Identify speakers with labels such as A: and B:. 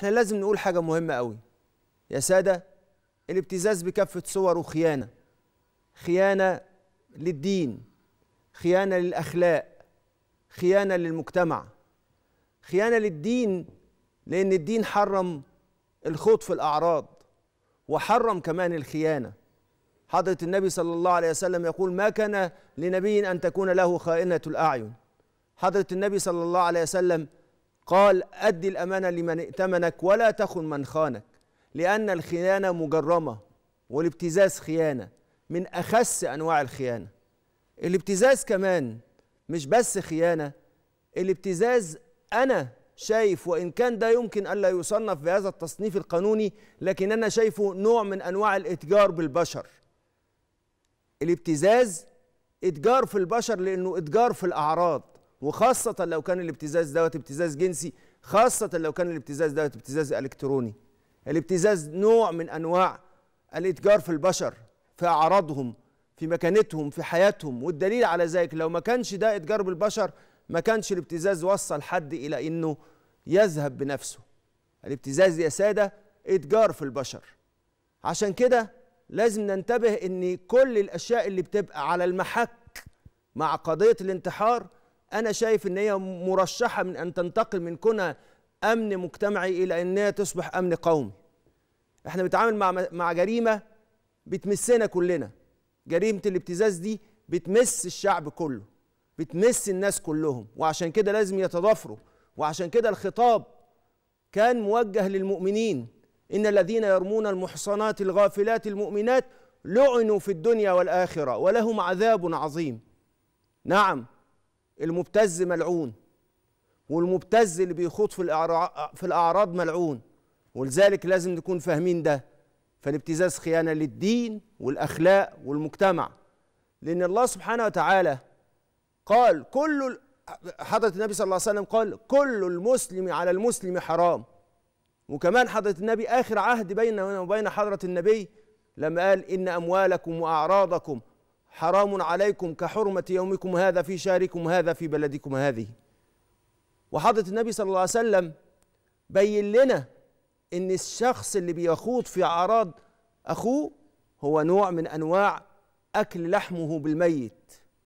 A: احنا لازم نقول حاجة مهمة قوي يا سادة الابتزاز بكافة صوره خيانة خيانة للدين خيانة للأخلاق خيانة للمجتمع خيانة للدين لأن الدين حرم الخوض في الأعراض وحرم كمان الخيانة حضرة النبي صلى الله عليه وسلم يقول ما كان لنبي أن تكون له خائنة الأعين حضرة النبي صلى الله عليه وسلم قال أدي الأمانة لمن ائتمنك ولا تخن من خانك لأن الخيانة مجرمة والابتزاز خيانة من أخس أنواع الخيانة الابتزاز كمان مش بس خيانة الابتزاز أنا شايف وإن كان ده يمكن ألا يصنف بهذا التصنيف القانوني لكن أنا شايفه نوع من أنواع الإتجار بالبشر الابتزاز إتجار في البشر لأنه إتجار في الأعراض وخاصة لو كان الابتزاز دوت ابتزاز جنسي خاصة لو كان الابتزاز دوت ابتزاز إلكتروني الابتزاز نوع من أنواع الإتجار في البشر في أعراضهم في مكانتهم في حياتهم والدليل على ذلك لو ما كانش ده إتجار بالبشر ما كانش الابتزاز وصل حد إلى أنه يذهب بنفسه الابتزاز يا سادة إتجار في البشر عشان كده لازم ننتبه أن كل الأشياء اللي بتبقى على المحك مع قضية الانتحار انا شايف ان هي مرشحه من ان تنتقل من كونها امن مجتمعي الى انها تصبح امن قومي احنا بنتعامل مع مع جريمه بتمسنا كلنا جريمه الابتزاز دي بتمس الشعب كله بتمس الناس كلهم وعشان كده لازم يتضافروا وعشان كده الخطاب كان موجه للمؤمنين ان الذين يرمون المحصنات الغافلات المؤمنات لعنوا في الدنيا والاخره ولهم عذاب عظيم نعم المبتز ملعون والمبتز اللي بيخوض في في الاعراض ملعون ولذلك لازم نكون فاهمين ده فالابتزاز خيانه للدين والاخلاق والمجتمع لان الله سبحانه وتعالى قال كل حضره النبي صلى الله عليه وسلم قال كل المسلم على المسلم حرام وكمان حضره النبي اخر عهد بيننا وبين حضره النبي لما قال ان اموالكم واعراضكم حرام عليكم كحرمة يومكم هذا في شهركم هذا في بلدكم هذه وحضرة النبي صلى الله عليه وسلم بين لنا ان الشخص اللي بيخوض في اعراض اخوه هو نوع من انواع اكل لحمه بالميت